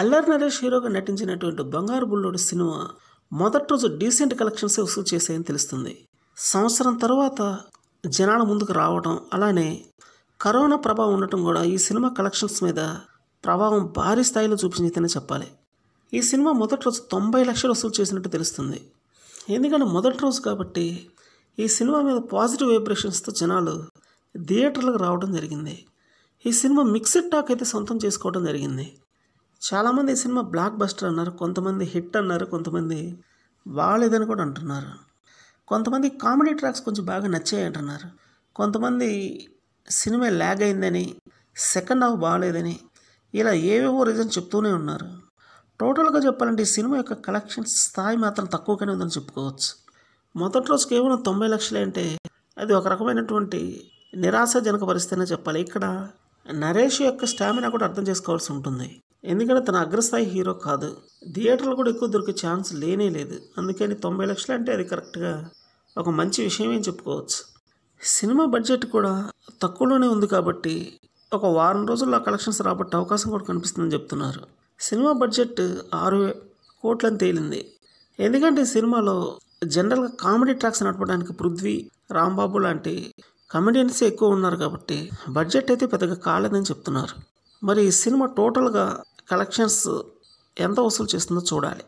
అల్లర్ నరేష్ హీరోగా నటించినటువంటి బంగారు బుల్లోడు సినిమా మొదటి రోజు డీసెంట్ కలెక్షన్స్ వసూలు చేశాయని తెలుస్తుంది సంవత్సరం తర్వాత జనాల ముందుకు రావడం అలానే కరోనా ప్రభావం ఉండటం కూడా ఈ సినిమా కలెక్షన్స్ మీద ప్రభావం భారీ స్థాయిలో చూపించిందని చెప్పాలి ఈ సినిమా మొదటి రోజు తొంభై లక్షలు వసూలు చేసినట్టు తెలుస్తుంది ఎందుకంటే మొదటి రోజు కాబట్టి ఈ సినిమా మీద పాజిటివ్ వైబ్రేషన్స్తో జనాలు థియేటర్లకు రావడం జరిగింది ఈ సినిమా మిక్స్డ్ టాక్ అయితే సొంతం చేసుకోవడం జరిగింది చాలామంది ఈ సినిమా బ్లాక్ బస్టర్ అన్నారు కొంతమంది హిట్ అన్నారు కొంతమంది బాగాలేదని కూడా అంటున్నారు కొంతమంది కామెడీ ట్రాక్స్ కొంచెం బాగా నచ్చాయి అంటున్నారు కొంతమంది సినిమా ల్యాగ్ అయిందని సెకండ్ హాఫ్ బాగాలేదని ఇలా ఏవేవో రీజన్ చెప్తూనే ఉన్నారు టోటల్గా చెప్పాలంటే ఈ సినిమా యొక్క కలెక్షన్ స్థాయి మాత్రం తక్కువగానే ఉందని చెప్పుకోవచ్చు మొదటి రోజు కేవలం తొంభై లక్షలే అంటే అది ఒక రకమైనటువంటి నిరాశాజనక పరిస్థితినే చెప్పాలి ఇక్కడ నరేష్ యొక్క స్టామినా కూడా అర్థం చేసుకోవాల్సి ఉంటుంది ఎందుకంటే తన అగ్రస్థాయి హీరో కాదు థియేటర్లు కూడా ఎక్కువ దొరికే ఛాన్స్ లేనే లేదు అందుకని తొంభై లక్షలు అంటే అది కరెక్ట్గా ఒక మంచి విషయమే చెప్పుకోవచ్చు సినిమా బడ్జెట్ కూడా తక్కువలోనే ఉంది కాబట్టి ఒక వారం రోజుల్లో కలెక్షన్స్ రాబట్టే అవకాశం కూడా కనిపిస్తుందని చెప్తున్నారు సినిమా బడ్జెట్ ఆరు కోట్లని తేలింది ఎందుకంటే సినిమాలో జనరల్గా కామెడీ ట్రాక్స్ నడపడానికి పృథ్వీ రాంబాబు లాంటి కమెడియన్స్ ఎక్కువ ఉన్నారు కాబట్టి బడ్జెట్ అయితే పెద్దగా కాలేదని చెప్తున్నారు మరి ఈ సినిమా టోటల్గా కలెక్షన్స్ ఎంత వసూలు చేస్తుందో చూడాలి